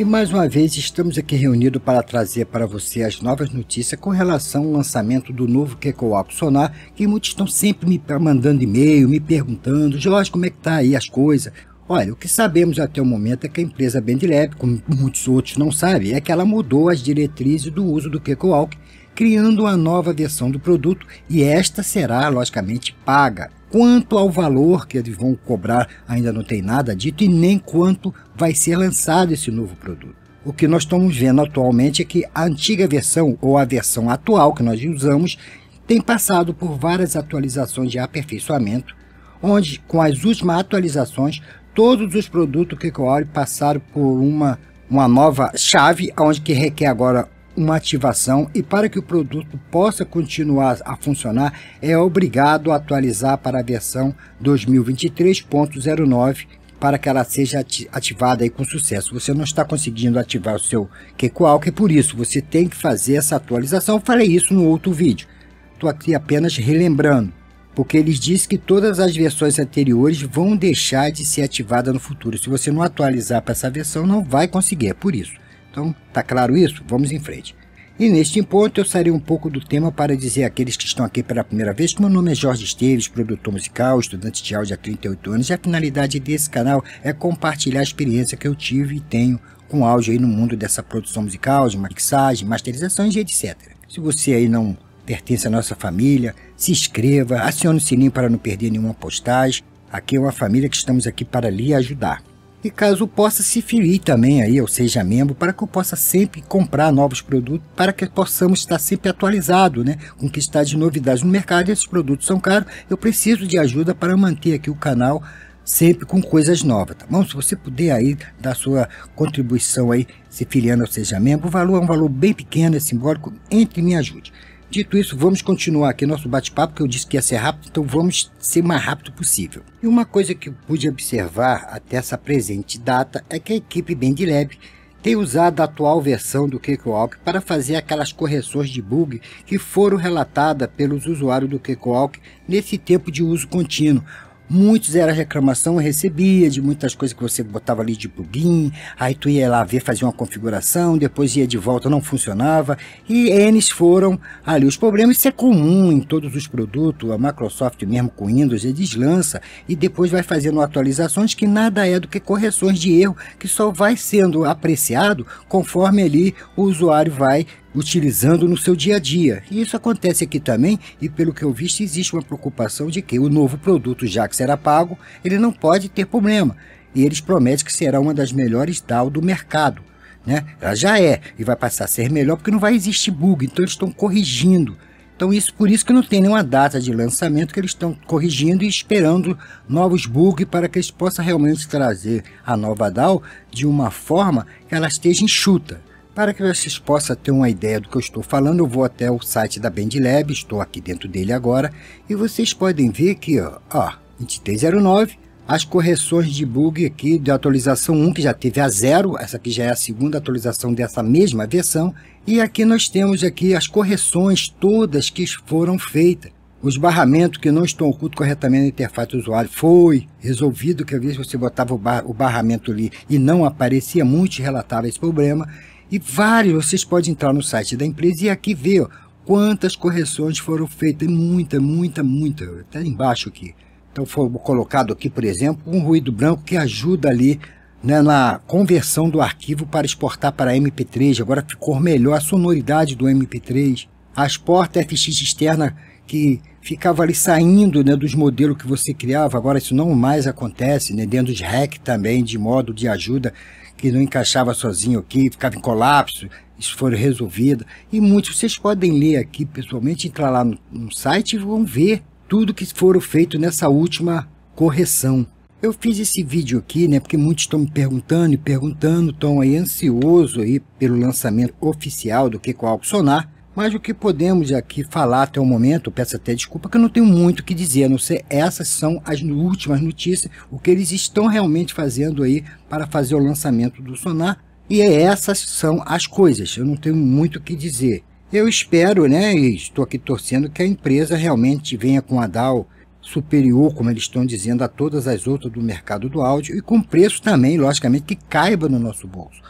E mais uma vez estamos aqui reunidos para trazer para você as novas notícias com relação ao lançamento do novo QCOAP Sonar, que muitos estão sempre me mandando e-mail, me perguntando, Jorge, como é que tá aí as coisas? Olha, o que sabemos até o momento é que a empresa Bendlab, como muitos outros não sabem, é que ela mudou as diretrizes do uso do QCOAP criando uma nova versão do produto e esta será, logicamente, paga. Quanto ao valor que eles vão cobrar, ainda não tem nada dito e nem quanto vai ser lançado esse novo produto. O que nós estamos vendo atualmente é que a antiga versão ou a versão atual que nós usamos tem passado por várias atualizações de aperfeiçoamento, onde com as últimas atualizações todos os produtos que cobrem passaram por uma, uma nova chave, onde que requer agora uma ativação e para que o produto possa continuar a funcionar, é obrigado a atualizar para a versão 2023.09 para que ela seja ativada aí com sucesso. Você não está conseguindo ativar o seu que é por isso você tem que fazer essa atualização. Eu falei isso no outro vídeo. Estou aqui apenas relembrando, porque eles dizem que todas as versões anteriores vão deixar de ser ativada no futuro. Se você não atualizar para essa versão, não vai conseguir, é por isso. Então, tá claro isso? Vamos em frente. E neste ponto eu sairei um pouco do tema para dizer àqueles que estão aqui pela primeira vez que meu nome é Jorge Esteves, produtor musical, estudante de áudio há 38 anos e a finalidade desse canal é compartilhar a experiência que eu tive e tenho com áudio aí no mundo dessa produção musical, de mixagem, masterizações e etc. Se você aí não pertence à nossa família, se inscreva, acione o sininho para não perder nenhuma postagem. Aqui é uma família que estamos aqui para lhe ajudar e caso possa se filie também aí, ou seja, membro, para que eu possa sempre comprar novos produtos, para que possamos estar sempre atualizado, né? Com que está de novidades no mercado, esses produtos são caros, eu preciso de ajuda para manter aqui o canal sempre com coisas novas, tá bom? Se você puder aí dar sua contribuição aí, se filiando ou seja membro, o valor é um valor bem pequeno, é simbólico, entre e me ajude. Dito isso, vamos continuar aqui nosso bate-papo, que eu disse que ia ser rápido, então vamos ser mais rápido possível. E uma coisa que eu pude observar até essa presente data é que a equipe Lab tem usado a atual versão do Cakewalk para fazer aquelas correções de bug que foram relatadas pelos usuários do Cakewalk nesse tempo de uso contínuo, Muitos era reclamação recebia de muitas coisas que você botava ali de plugin, aí tu ia lá ver, fazia uma configuração, depois ia de volta, não funcionava, e eles foram ali os problemas. Isso é comum em todos os produtos, a Microsoft mesmo com Windows, eles lança e depois vai fazendo atualizações que nada é do que correções de erro, que só vai sendo apreciado conforme ali o usuário vai utilizando no seu dia a dia. E isso acontece aqui também, e pelo que eu visto, existe uma preocupação de que o novo produto, já que será pago, ele não pode ter problema. E eles prometem que será uma das melhores DAO do mercado. Né? Ela já é, e vai passar a ser melhor porque não vai existir bug, então eles estão corrigindo. Então isso por isso que não tem nenhuma data de lançamento que eles estão corrigindo e esperando novos bugs para que eles possam realmente trazer a nova DAO de uma forma que ela esteja enxuta, para que vocês possam ter uma ideia do que eu estou falando, eu vou até o site da BandLab, estou aqui dentro dele agora, e vocês podem ver que, ó, ó 2309, as correções de bug aqui da atualização 1, que já teve a zero, essa aqui já é a segunda atualização dessa mesma versão, e aqui nós temos aqui as correções todas que foram feitas. Os barramentos que não estão ocultos corretamente na interface do usuário foi resolvido, que às vezes você botava o, bar, o barramento ali e não aparecia, muito relatava esse problema e vários. Vocês podem entrar no site da empresa e aqui ver ó, quantas correções foram feitas. É muita, muita, muita. Até embaixo aqui. Então foi colocado aqui, por exemplo, um ruído branco que ajuda ali né, na conversão do arquivo para exportar para MP3. Agora ficou melhor a sonoridade do MP3. As portas FX externa que ficava ali saindo né, dos modelos que você criava. Agora isso não mais acontece, né? dentro de REC também, de modo de ajuda, que não encaixava sozinho aqui, ficava em colapso, isso foi resolvido. E muitos, vocês podem ler aqui pessoalmente, entrar lá no, no site e vão ver tudo que foram feito nessa última correção. Eu fiz esse vídeo aqui, né, porque muitos estão me perguntando e perguntando, estão aí ansioso aí pelo lançamento oficial do que com Sonar. Mas o que podemos aqui falar até o momento, peço até desculpa, que eu não tenho muito o que dizer, a não ser essas são as últimas notícias, o que eles estão realmente fazendo aí para fazer o lançamento do Sonar. E é essas são as coisas, eu não tenho muito o que dizer. Eu espero, né, e estou aqui torcendo que a empresa realmente venha com a DAO superior, como eles estão dizendo, a todas as outras do mercado do áudio e com preço também, logicamente, que caiba no nosso bolso.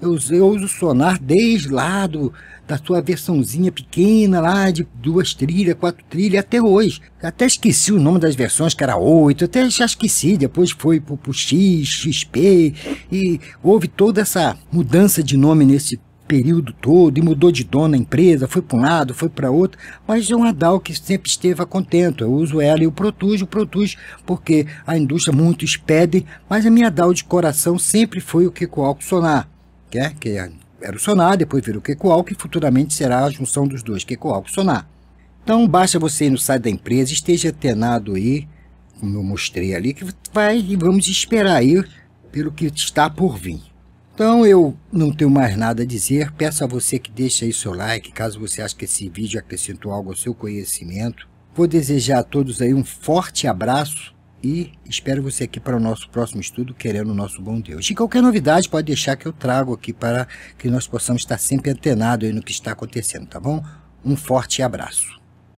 Eu, eu uso Sonar desde lá do, da sua versãozinha pequena lá de duas trilhas, quatro trilhas, até hoje. Até esqueci o nome das versões, que era oito, até já esqueci, depois foi pro, pro X, XP, e houve toda essa mudança de nome nesse período todo, e mudou de dono a empresa, foi para um lado, foi para outro, mas é uma DAO que sempre esteve contento. Eu uso ela e o Protus, o Protus, porque a indústria muitos pedem, mas a minha DAO de coração sempre foi o Kiko Alcosonar que é, é, era o Sonar, depois virou Kekoal, que futuramente será a junção dos dois, Kekoal e Sonar. Então basta você ir no site da empresa, esteja atenado aí, como eu mostrei ali, que vai e vamos esperar aí pelo que está por vir. Então eu não tenho mais nada a dizer, peço a você que deixe aí seu like, caso você ache que esse vídeo acrescentou algo ao seu conhecimento. Vou desejar a todos aí um forte abraço e espero você aqui para o nosso próximo estudo, querendo o nosso bom Deus. E qualquer novidade pode deixar que eu trago aqui para que nós possamos estar sempre antenados no que está acontecendo, tá bom? Um forte abraço.